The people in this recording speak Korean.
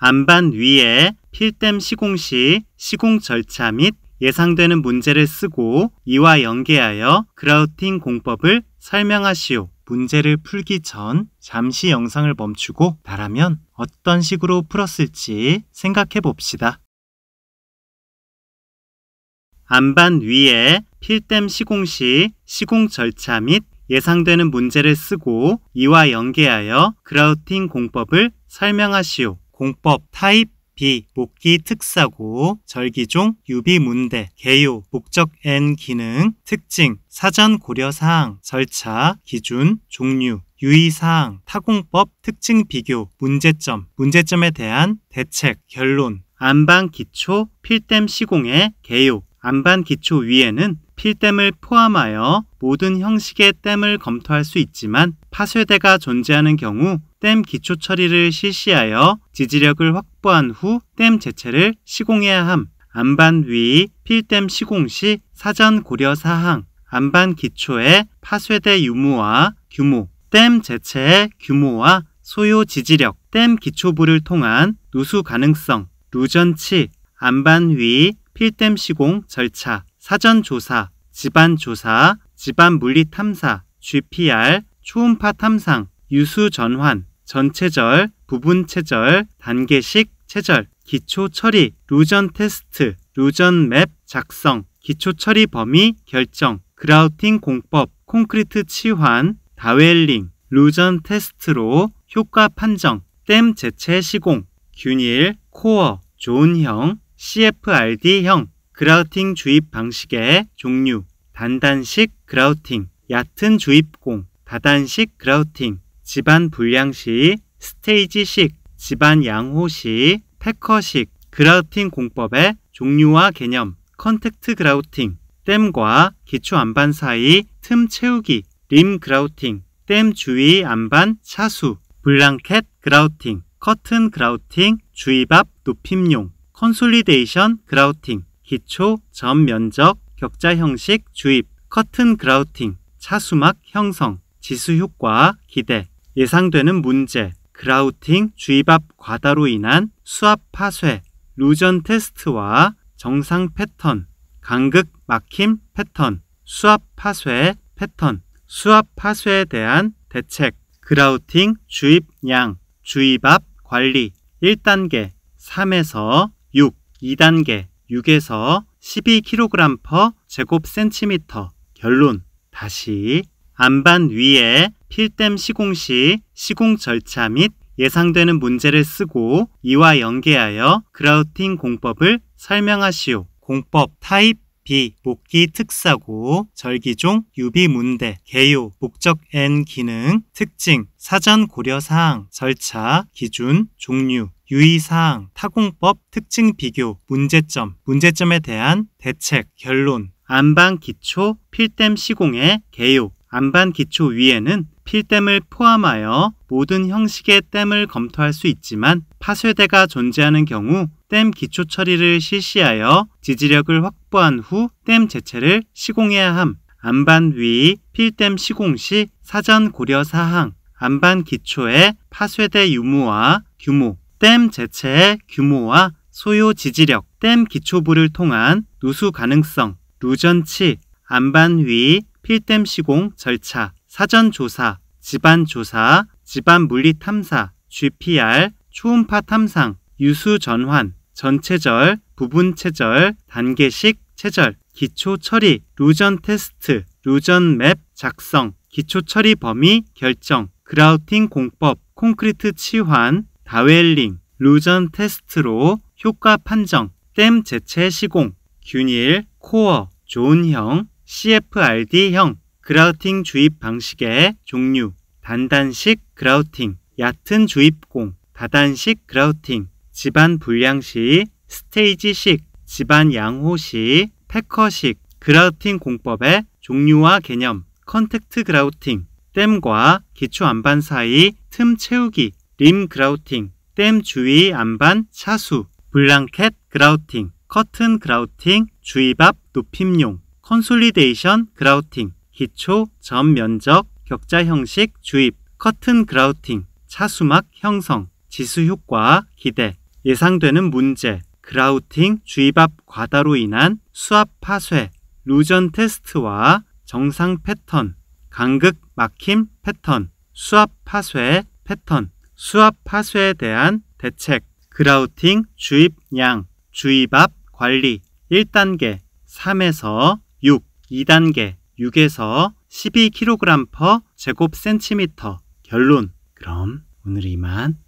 안반 위에 필땜 시공 시 시공 절차 및 예상되는 문제를 쓰고 이와 연계하여 그라우팅 공법을 설명하시오. 문제를 풀기 전 잠시 영상을 멈추고 나라면 어떤 식으로 풀었을지 생각해 봅시다. 안반 위에 필땜 시공 시 시공 절차 및 예상되는 문제를 쓰고 이와 연계하여 그라우팅 공법을 설명하시오. 공법 타입 비복기 특사고, 절기종, 유비문대, 개요, 목적 N 기능, 특징, 사전 고려사항, 절차, 기준, 종류, 유의사항, 타공법, 특징 비교, 문제점, 문제점에 대한 대책, 결론, 안반 기초, 필땜 시공의 개요, 안반 기초 위에는 필땜을 포함하여 모든 형식의 댐을 검토할 수 있지만 파쇄대가 존재하는 경우 댐 기초 처리를 실시하여 지지력을 확보한 후댐 재체를 시공해야 함. 안반 위필땜 시공 시 사전 고려 사항. 안반 기초의 파쇄대 유무와 규모, 댐 재체의 규모와 소요 지지력, 댐 기초부를 통한 누수 가능성, 루전치, 안반 위필땜 시공 절차, 사전조사, 집안조사, 집안물리탐사, GPR, 초음파 탐상, 유수전환, 전체절, 부분체절, 단계식 체절, 기초처리, 루전 테스트, 루전 맵 작성, 기초처리 범위 결정, 그라우팅 공법, 콘크리트 치환, 다웰링, 루전 테스트로 효과 판정, 댐 재체 시공, 균일, 코어, 존형, CFRD형, 그라우팅 주입 방식의 종류, 단단식 그라우팅, 얕은 주입공, 다단식 그라우팅, 집안 분량 시, 스테이지식, 집안 양호 시, 패커식, 그라우팅 공법의 종류와 개념, 컨택트 그라우팅, 댐과 기초 안반 사이 틈 채우기, 림 그라우팅, 댐 주위 안반 차수, 블랑켓 그라우팅, 커튼 그라우팅, 주입 앞 높임용, 컨솔리데이션 그라우팅, 기초, 전면적, 격자 형식, 주입, 커튼 그라우팅, 차수막 형성, 지수 효과, 기대, 예상되는 문제, 그라우팅, 주입 앞 과다로 인한 수압 파쇄, 루전 테스트와 정상 패턴, 간극 막힘 패턴, 수압 파쇄 패턴, 수압 파쇄에 대한 대책, 그라우팅, 주입 양, 주입 앞 관리, 1단계, 3에서 6, 2단계, 6에서 12kg per 제곱센티미터 결론 다시 안반 위에 필땜 시공 시 시공 절차 및 예상되는 문제를 쓰고 이와 연계하여 그라우팅 공법을 설명하시오. 공법 타입 B 목기 특사고 절기종 유비 문대 개요 목적 N 기능 특징 사전 고려 사항 절차 기준 종류 유의사항, 타공법, 특징 비교, 문제점, 문제점에 대한 대책, 결론, 안반 기초, 필댐 시공의 개요, 안반 기초 위에는 필댐을 포함하여 모든 형식의 댐을 검토할 수 있지만 파쇄대가 존재하는 경우 댐 기초 처리를 실시하여 지지력을 확보한 후댐재체를 시공해야 함. 안반 위 필댐 시공 시 사전 고려 사항, 안반 기초의 파쇄대 유무와 규모, 댐 제체의 규모와 소요 지지력, 댐 기초부를 통한 누수 가능성, 루전치, 안반 위, 필댐 시공 절차, 사전 조사, 지반 조사, 지반 물리 탐사, GPR, 초음파 탐상, 유수 전환, 전체절, 부분체절, 단계식 체절, 기초 처리, 루전 테스트, 루전 맵 작성, 기초 처리 범위 결정, 그라우팅 공법, 콘크리트 치환, 다웰링, 루전 테스트로 효과 판정, 댐 재체 시공, 균일, 코어, 존형, CFRD형, 그라우팅 주입 방식의 종류, 단단식 그라우팅, 얕은 주입공, 다단식 그라우팅, 집안 불량 시, 스테이지식, 집안 양호 시, 패커식, 그라우팅 공법의 종류와 개념, 컨택트 그라우팅, 댐과 기초 안반 사이 틈 채우기, 림 그라우팅, 댐 주위 안반 차수, 블랑켓 그라우팅, 커튼 그라우팅, 주위밥 높임용, 컨솔리데이션 그라우팅, 기초, 전 면적, 격자 형식 주입, 커튼 그라우팅, 차수막 형성, 지수 효과, 기대, 예상되는 문제, 그라우팅, 주입밥 과다로 인한 수압 파쇄, 루전 테스트와 정상 패턴, 간극 막힘 패턴, 수압 파쇄 패턴, 수압 파쇄에 대한 대책, 그라우팅 주입량, 주입압 관리 1단계 3에서 6, 2단계 6에서 12kg per 제곱센티미터 결론. 그럼 오늘 이만.